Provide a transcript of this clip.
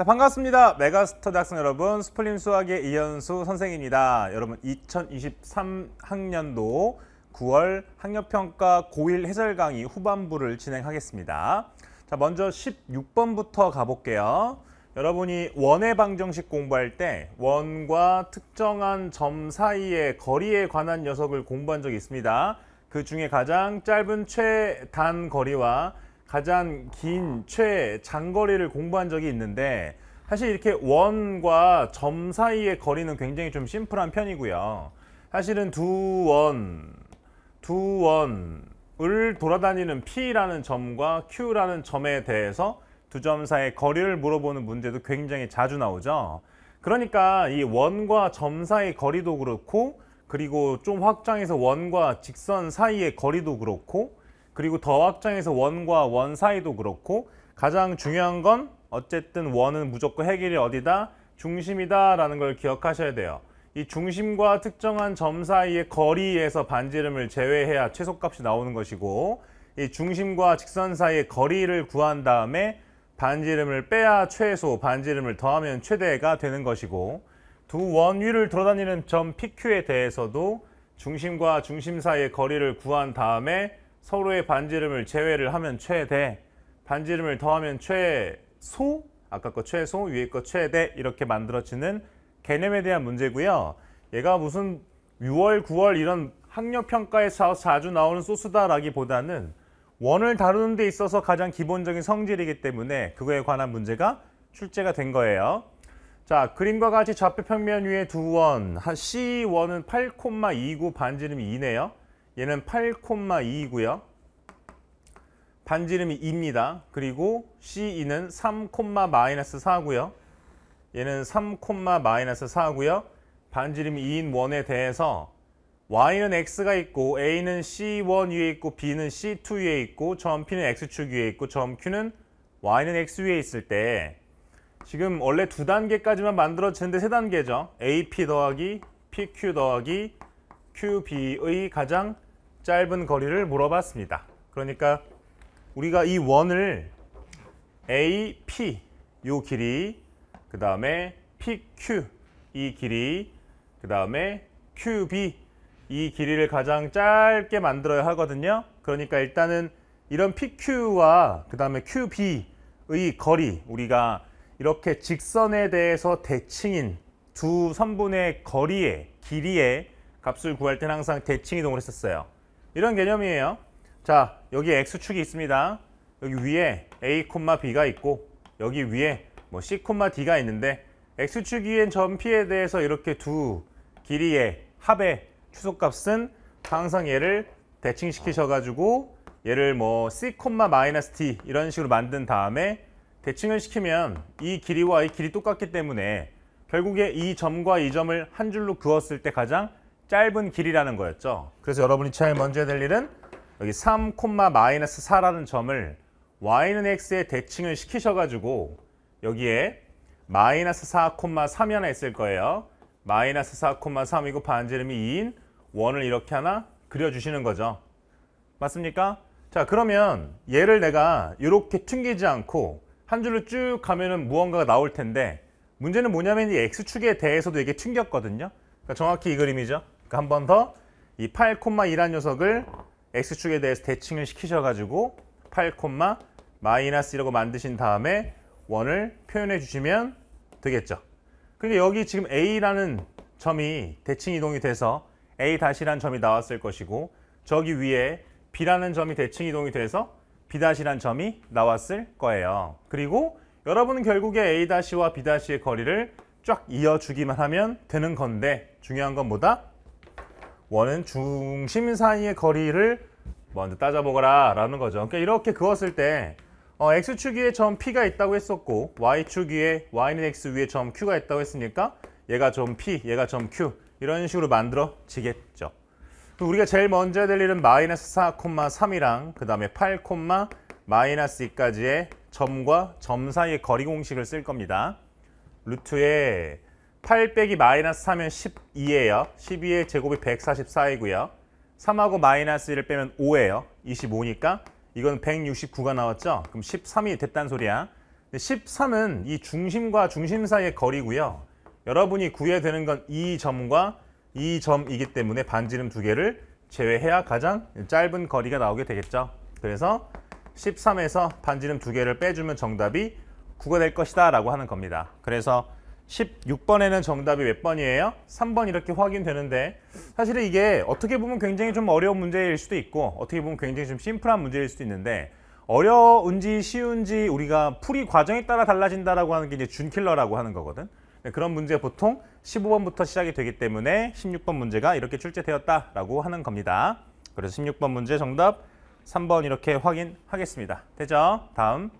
자, 반갑습니다. 메가스터 대학생 여러분, 스플림 수학의 이현수 선생입니다. 여러분, 2023학년도 9월 학력평가 고1 해설 강의 후반부를 진행하겠습니다. 자, 먼저 16번부터 가볼게요. 여러분이 원의 방정식 공부할 때 원과 특정한 점 사이의 거리에 관한 녀석을 공부한 적이 있습니다. 그 중에 가장 짧은 최단 거리와 가장 긴최 장거리를 공부한 적이 있는데 사실 이렇게 원과 점 사이의 거리는 굉장히 좀 심플한 편이고요. 사실은 두 원, 두 원을 돌아다니는 P라는 점과 Q라는 점에 대해서 두 점 사이의 거리를 물어보는 문제도 굉장히 자주 나오죠. 그러니까 이 원과 점 사이 의 거리도 그렇고 그리고 좀 확장해서 원과 직선 사이의 거리도 그렇고 그리고 더 확장해서 원과 원 사이도 그렇고 가장 중요한 건 어쨌든 원은 무조건 해결이 어디다? 중심이다 라는 걸 기억하셔야 돼요. 이 중심과 특정한 점 사이의 거리에서 반지름을 제외해야 최소값이 나오는 것이고 이 중심과 직선 사이의 거리를 구한 다음에 반지름을 빼야 최소, 반지름을 더하면 최대가 되는 것이고 두 원위를 돌아다니는 점 PQ에 대해서도 중심과 중심 사이의 거리를 구한 다음에 서로의 반지름을 제외를 하면 최대, 반지름을 더하면 최소, 아까 거 최소, 위에 거 최대 이렇게 만들어지는 개념에 대한 문제고요. 얘가 무슨 6월, 9월 이런 학력평가에 자주 나오는 소스다라기보다는 원을 다루는 데 있어서 가장 기본적인 성질이기 때문에 그거에 관한 문제가 출제가 된 거예요. 자, 그림과 같이 좌표 평면 위에 두 원, C 원은 8,29 반지름 2네요. 얘는 8,2이고요. 반지름이 2입니다. 그리고 CE는 3,-4고요. 얘는 3,-4고요. 반지름이 2인 1에 대해서 y는 x가 있고 a는 c1 위에 있고 b는 c2 위에 있고 점 p는 x축 위에 있고 점 q는 y는 x 위에 있을 때 지금 원래 두 단계까지만 만들어지는데 세 단계죠. AP 더하기 PQ 더하기 QB의 가장 짧은 거리를 물어봤습니다. 그러니까 우리가 이 원을 AP 요 길이 그 다음에 PQ 이 길이 그 다음에 QB 이 길이를 가장 짧게 만들어야 하거든요. 그러니까 일단은 이런 PQ와 그 다음에 QB의 거리 우리가 이렇게 직선에 대해서 대칭인 두 선분의 거리의 길이의 값을 구할 때는 항상 대칭 이동을 했었어요. 이런 개념이에요. 자, 여기 X축이 있습니다. 여기 위에 A, B가 있고 여기 위에 뭐 C, D가 있는데 X축 위엔 점 P에 대해서 이렇게 두 길이의 합의 추소값은 항상 얘를 대칭시키셔가지고 얘를 뭐 C, T 이런 식으로 만든 다음에 대칭을 시키면 이 길이와 이 길이 똑같기 때문에 결국에 이 점과 이 점을 한 줄로 그었을 때 가장 짧은 길이라는 거였죠. 그래서 여러분이 제일 먼저 해야 될 일은 여기 3, 마이너스 4라는 점을 y는 x에 대칭을 시키셔가지고 여기에 마이너스 4, 3이 하나 있을 거예요. 마이너스 4, 3이고 반지름이 2인 원을 이렇게 하나 그려주시는 거죠. 맞습니까? 자 그러면 얘를 내가 이렇게 튕기지 않고 한 줄로 쭉 가면은 무언가가 나올 텐데 문제는 뭐냐면 이 x축에 대해서도 이게 튕겼거든요. 그러니까 정확히 이 그림이죠. 그러니까 한번 더 이 8,2란 녀석을 x축에 대해서 대칭을 시키셔가지고 8, 마이너스 이라고 만드신 다음에 원을 표현해 주시면 되겠죠. 근데 그러니까 여기 지금 a라는 점이 대칭 이동이 돼서 a 다시란 점이 나왔을 것이고 저기 위에 b라는 점이 대칭 이동이 돼서 b 다시란 점이 나왔을 거예요. 그리고 여러분은 결국에 a-와 다시 b-의 다시 거리를 쫙 이어주기만 하면 되는 건데 중요한 건 뭐다? 원은 중심 사이의 거리를 먼저 뭐 따져보거라 라는 거죠. 그러니까 이렇게 그었을 때 어, x축 위에 점 p가 있다고 했었고 y축 위에 y는 x 위에 점 q가 있다고 했으니까 얘가 점 p, 얘가 점 q 이런 식으로 만들어지겠죠. 우리가 제일 먼저 해야 될 일은 마이너스 4,3이랑 그 다음에 8, 마이너스 2까지의 점과 점 사이의 거리 공식을 쓸 겁니다. 루트에 8 빼기 마이너스 3은 12예요. 12의 제곱이 144이고요. 3하고 마이너스 1을 빼면 5예요. 25니까 이건 169가 나왔죠? 그럼 13이 됐단 소리야. 13은 이 중심과 중심 사이의 거리고요. 여러분이 구해야 되는 건 이 점과 이 점이기 때문에 반지름 두 개를 제외해야 가장 짧은 거리가 나오게 되겠죠. 그래서 13에서 반지름 두 개를 빼주면 정답이 구가될 것이다 라고 하는 겁니다. 그래서 16번에는 정답이 몇 번이에요? 3번 이렇게 확인되는데 사실은 이게 어떻게 보면 굉장히 좀 어려운 문제일 수도 있고 어떻게 보면 굉장히 좀 심플한 문제일 수도 있는데 어려운지 쉬운지 우리가 풀이 과정에 따라 달라진다라고 하는 게 이제 준킬러라고 하는 거거든. 네, 그런 문제 보통 15번부터 시작이 되기 때문에 16번 문제가 이렇게 출제되었다라고 하는 겁니다. 그래서 16번 문제 정답 3번 이렇게 확인하겠습니다. 되죠? 다음